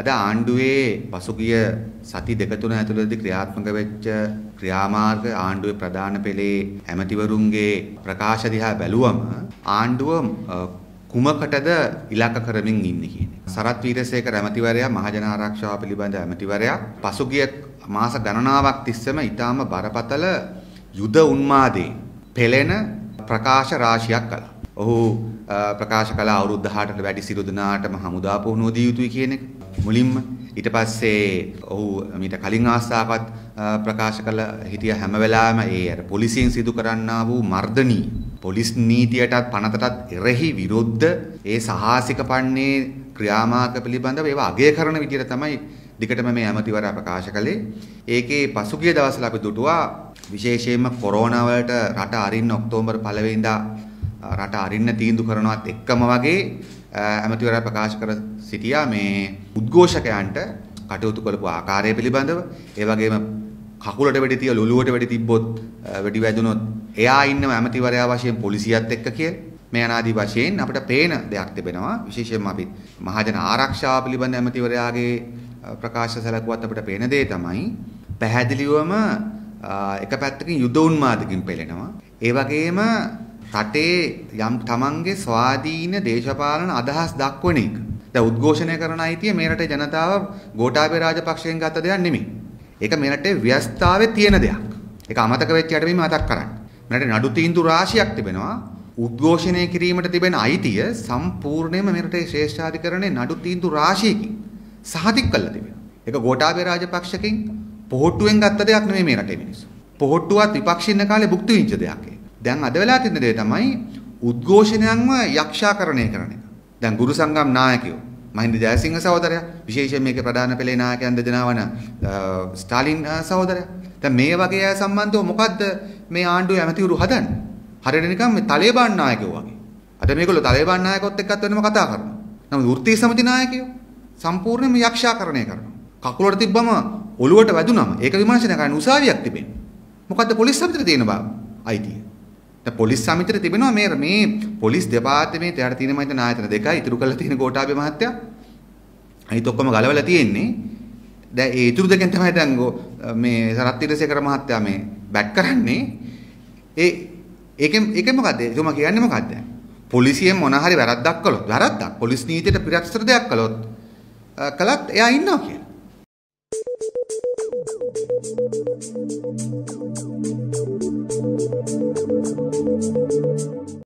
අද ආණ්ඩුවේ පසුගිය සති දෙක තුන ඇතුළතදී ක්‍රියාත්මක වෙච්ච ක්‍රියාමාර්ග ආණ්ඩුවේ ප්‍රධාන පෙළේ ඇමතිවරුන්ගේ ප්‍රකාශ දිහා බැලුවම ආණ්ඩුව කුමකටද ඉලක්ක කරමින් ඉන්නේ කියන එක. සරත් වීරසේකර ඇමතිවරයා මහජන ආරක්ෂාව පිළිබඳ ඇමතිවරයා පසුගිය මාස ගණනාවක් තිස්සම ඊටාම බරපතල යුද උන්මාදේ පෙළෙන ප්‍රකාශ රාශියක් කළා. ඔහු ප්‍රකාශ කළා අවුරුදු 18ට වැඩි සිරු දනාටම හමුදා පුහුණුව දිය යුතුයි කියන එක. මුලින්ම ඊට පස්සේ ඔහු මීට කලින් ආස්ථාපත් ප්‍රකාශ කළ හිටිය හැම වෙලාවෙම ඒ අර පොලිසියෙන් සිදු කරන්නා වූ මර්ධනී පොලිස් නීතියටත් පනතටත් එරෙහි විරුද්ධ ඒ සහාසික පන්නේ ක්‍රියාමාර්ග පිළිබඳව ඒවා අගය කරන විදිහට තමයි දිගටම මේ ඇමතිවරයා ප්‍රකාශ කළේ. ඒකේ පසුගිය දවස්වල අපි දුටුවා විශේෂයෙන්ම කොරෝනා වලට රට අරින්න ඔක්තෝබර් 1 වෙනිදා රට අරින්න තීන්දු කරනවත් එක්කම වගේ ඇමතිවරයා ප්‍රකාශ කර සිටියා මේ උද්ඝෝෂකයන්ට කටයුතු කළපු ආකාරය පිළිබඳව ඒ වගේම කකුලට වැඩි තිය ලොලුවට වැඩි තිබ්බොත් වැඩි වැදුනොත් එයා ඉන්නව ඇමතිවරයා වශයෙන් පොලිසියත් එක්ක කියලා මේ අනාදී වශයෙන් අපිට පේන දෙයක් තිබෙනවා විශේෂයෙන්ම අපි මහජන ආරක්ෂාව පිළිබඳ ඇමතිවරයාගේ ප්‍රකාශ සැලකුවත් අපිට පේන දේ තමයි පැහැදිලිවම එක පැත්තකින් යුද උන්මාදකින් පෙළෙනවා ඒ වගේම රටේ යම් තමන්ගේ ස්වාධීන දේශපාලන අදහස් දක්වන එක. දැන් උද්ඝෝෂණය කරන අයිතිය මේ රටේ ජනතාව ගෝඨාභය රාජපක්ෂයෙන් ගත්ත දෙයක් නෙමෙයි. ඒක මේ රටේ ව්‍යස්තාවේ තියෙන දෙයක්. ඒක අමතක වෙච්ච යට මේ මතක් කරන්න. මේ රටේ නඩු තීන්දුව රාශියක් තිබෙනවා. උද්ඝෝෂණය කිරීමට තිබෙන අයිතිය සම්පූර්ණයෙන්ම මේ රටේ ශ්‍රේෂ්ඨාධිකරණේ නඩු තීන්දුව රාශියකින් සහතික කළා තිබෙනවා. ඒක ගෝඨාභය රාජපක්ෂකින් පොහොට්ටුවෙන් ගත්ත දෙයක් නෙමෙයි මේ රටේ මිනිස්සු. පොහොට්ටුවත් විපක්ෂින්න කාලේ භුක්ති විඳින දෙයක් ඒක. දැන් අද වෙලා තියෙන දේ තමයි උද්ඝෝෂණයන්ව යක්ෂාකරණය කරන එක. දැන් ගුරු සංගම් නායකයෝ මහින්ද ජයසිංහ සහෝදරයා විශේෂයෙන් මේකේ ප්‍රධාන පෙළේ නායකයන් දෙදෙනා වන ස්ටාලින් සහෝදරයා. දැන් මේ වගේ අය සම්බන්ධව මොකද්ද මේ ආණ්ඩුවේ ඇමතිවරු හදන්නේ? හරියට නිකන් මේ තලේබාන් නායකයෝ වගේ. අද මේගොල්ලෝ තලේබාන් නායකොත් එක්කත් වෙනම කතා කරනවා. නමුත් වෘත්තීය සමිති නායකයෝ සම්පූර්ණයෙන්ම යක්ෂාකරණය කරනවා. කකුලට තිබ්බම ඔලුවට වැදුනම ඒක විමර්ශනය කරන්න උසාවියක් තිබෙන්නේ. මොකද්ද පොලිස් සමිතියේ තියෙන බව? අයිතිය. පොලිස් සමිතියේ තිබෙනවා මේ මේ පොලිස් දෙපාර්තමේන්තය යට තියෙන මම ආයතන දෙකයි ඉතුරු කරලා තියෙන ගෝඨාභය මහත්තයා. අනිත් ඔක්කොම ගලවලා තියෙන්නේ. දැන් ඒ ඉතුරු දෙකෙන් තමයි දැන් මේ සරත් ඉරසේකර මහත්තයා මේ බැක් කරන්නේ. ඒ ඒකෙන් ඒක මොකද්ද? එතුමා කියන්නේ මොකද්ද? පොලිසියෙන් මොන හරි වැරද්දක් කළොත් වැරද්දක් පොලිස් නීතියට පිටස්තර දෙයක් කළොත් කළත් එයා ඉන්නවා කියලා.